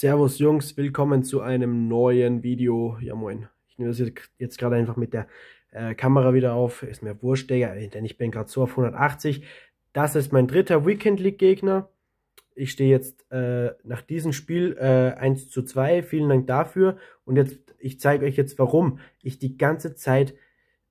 Servus Jungs, willkommen zu einem neuen Video. Ja moin, ich nehme das jetzt, jetzt gerade einfach mit der äh, Kamera wieder auf. Ist mir wurscht, denn ich bin gerade so auf 180. Das ist mein dritter Weekend League Gegner. Ich stehe jetzt äh, nach diesem Spiel äh, 1 zu 2. Vielen Dank dafür. Und jetzt, ich zeige euch jetzt, warum ich die ganze Zeit,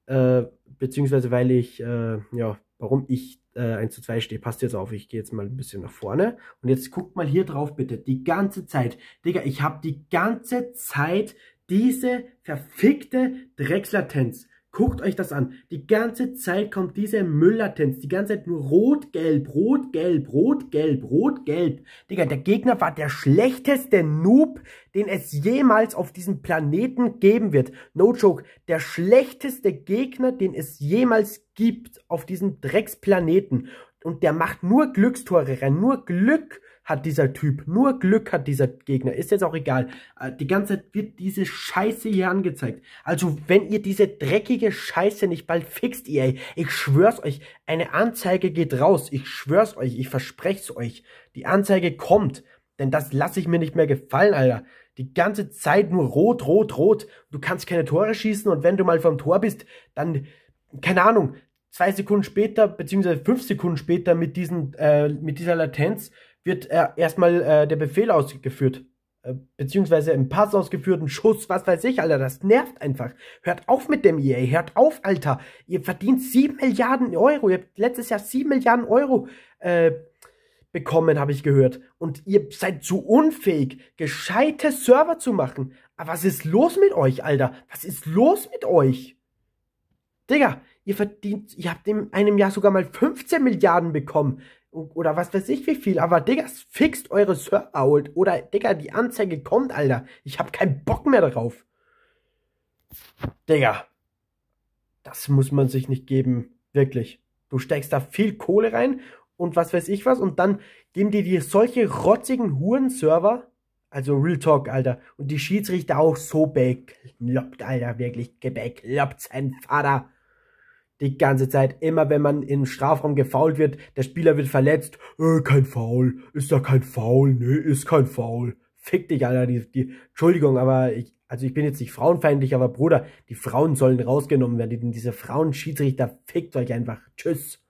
äh, beziehungsweise weil ich, äh, ja, warum ich äh, 1 zu 2 stehe. Passt jetzt auf, ich gehe jetzt mal ein bisschen nach vorne. Und jetzt guckt mal hier drauf bitte. Die ganze Zeit. Digga, ich habe die ganze Zeit diese verfickte Dreckslatenz. Guckt euch das an. Die ganze Zeit kommt diese Müllertens. Die ganze Zeit nur rot-gelb, rot-gelb, rot-gelb, rot-gelb. Digga, der Gegner war der schlechteste Noob, den es jemals auf diesem Planeten geben wird. No joke. Der schlechteste Gegner, den es jemals gibt auf diesem Drecksplaneten. Und der macht nur Glückstore rein. Nur Glück hat dieser Typ. Nur Glück hat dieser Gegner. Ist jetzt auch egal. Äh, die ganze Zeit wird diese Scheiße hier angezeigt. Also, wenn ihr diese dreckige Scheiße nicht bald fixt, EA, ich schwör's euch, eine Anzeige geht raus. Ich schwör's euch, ich versprech's euch. Die Anzeige kommt. Denn das lasse ich mir nicht mehr gefallen, Alter. Die ganze Zeit nur rot, rot, rot. Du kannst keine Tore schießen und wenn du mal vom Tor bist, dann, keine Ahnung, zwei Sekunden später, beziehungsweise fünf Sekunden später mit, diesen, äh, mit dieser Latenz wird äh, erstmal äh, der Befehl ausgeführt. Äh, beziehungsweise im Pass ausgeführt, ein Schuss, was weiß ich, Alter. Das nervt einfach. Hört auf mit dem EA. Hört auf, Alter. Ihr verdient 7 Milliarden Euro. Ihr habt letztes Jahr 7 Milliarden Euro äh, bekommen, habe ich gehört. Und ihr seid zu unfähig, gescheite Server zu machen. Aber was ist los mit euch, Alter? Was ist los mit euch? Digga, ihr verdient, ihr habt in einem Jahr sogar mal 15 Milliarden bekommen oder was weiß ich wie viel, aber Digga, fixt eure Server out oder Digga, die Anzeige kommt, Alter. Ich hab keinen Bock mehr drauf. Digga, das muss man sich nicht geben, wirklich. Du steckst da viel Kohle rein und was weiß ich was und dann geben die dir solche rotzigen Huren-Server, also Real Talk, Alter, und die Schiedsrichter auch so bekloppt, Alter, wirklich bekloppt, sein Vater die ganze Zeit. Immer wenn man im Strafraum gefault wird, der Spieler wird verletzt. Äh, kein Foul, ist da kein Foul, nee, ist kein Foul. Fick dich, Alter, die, die, Entschuldigung, aber ich, also ich bin jetzt nicht frauenfeindlich, aber Bruder, die Frauen sollen rausgenommen werden. Diese Frauen-Schiedsrichter, fickt euch einfach. Tschüss.